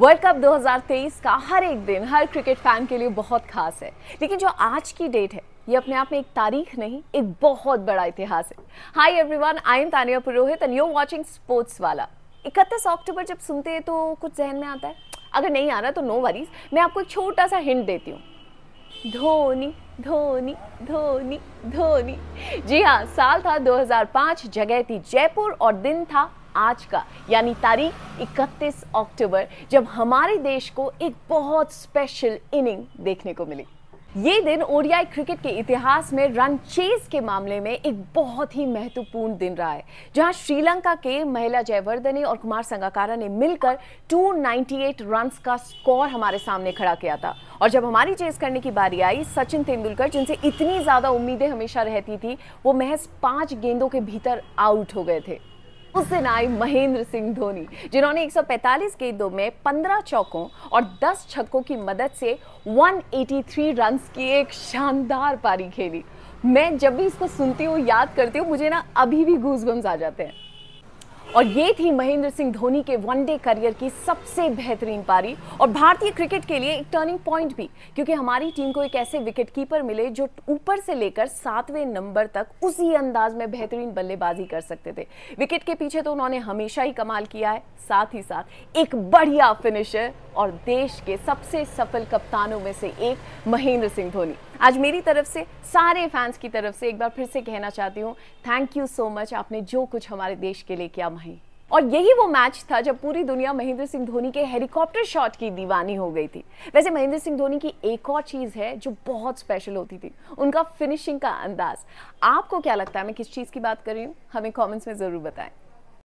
world cup 2023 का हर एक दिन हर क्रिकेट फैन के लिए बहुत खास है लेकिन जो आज की डेट है ये अपने आप में एक तारीख नहीं एक बहुत बड़ा इतिहास है hi everyone I am Tania Purohit and you watching sports वाला इकतीस अक्टूबर जब सुनते हैं तो कुछ जहन में आता है अगर नहीं आ रहा तो नो वरीज मैं आपको एक छोटा सा हिंट देती हूँ धोनी धोनी धोनी धोनी जी हाँ साल था 2005 जगह थी जयपुर और दिन था आज का यानी तारीख 31 अक्टूबर जब हमारे देश को एक बहुत स्पेशल इनिंग देखने को मिली ये दिन ओडीआई क्रिकेट के इतिहास में रन चेज के मामले में एक बहुत ही महत्वपूर्ण दिन रहा है जहां श्रीलंका के महिला जयवर्धने और कुमार संगाकारा ने मिलकर 298 रन्स का स्कोर हमारे सामने खड़ा किया था और जब हमारी चेज करने की बारी आई सचिन तेंदुलकर जिनसे इतनी ज़्यादा उम्मीदें हमेशा रहती थी वो महज पाँच गेंदों के भीतर आउट हो गए थे उस दिन आए महेंद्र सिंह धोनी जिन्होंने 145 गेंदों में 15 चौकों और 10 छक्कों की मदद से 183 रन की एक शानदार पारी खेली मैं जब भी इसको सुनती हूँ याद करती हूँ मुझे ना अभी भी गूज आ जाते हैं और ये थी महेंद्र सिंह धोनी के वनडे करियर की सबसे बेहतरीन पारी और भारतीय क्रिकेट के लिए एक टर्निंग पॉइंट भी क्योंकि हमारी टीम को एक ऐसे विकेट कीपर मिले जो ऊपर से लेकर सातवें नंबर तक उसी अंदाज में बेहतरीन बल्लेबाजी कर सकते थे विकेट के पीछे तो उन्होंने हमेशा ही कमाल किया है साथ ही साथ एक बढ़िया फिनिशर और देश के सबसे सफल कप्तानों में से एक महेंद्र सिंह धोनी आज मेरी तरफ से सारे फैंस की तरफ से एक बार फिर से कहना चाहती हूँ थैंक यू सो मच आपने जो कुछ हमारे देश के लिए किया मही और यही वो मैच था जब पूरी दुनिया महेंद्र सिंह धोनी के हेलीकॉप्टर शॉट की दीवानी हो गई थी वैसे महेंद्र सिंह धोनी की एक और चीज़ है जो बहुत स्पेशल होती थी उनका फिनिशिंग का अंदाज आपको क्या लगता है मैं किस चीज़ की बात कर रही हूँ हमें कॉमेंट्स में ज़रूर बताएं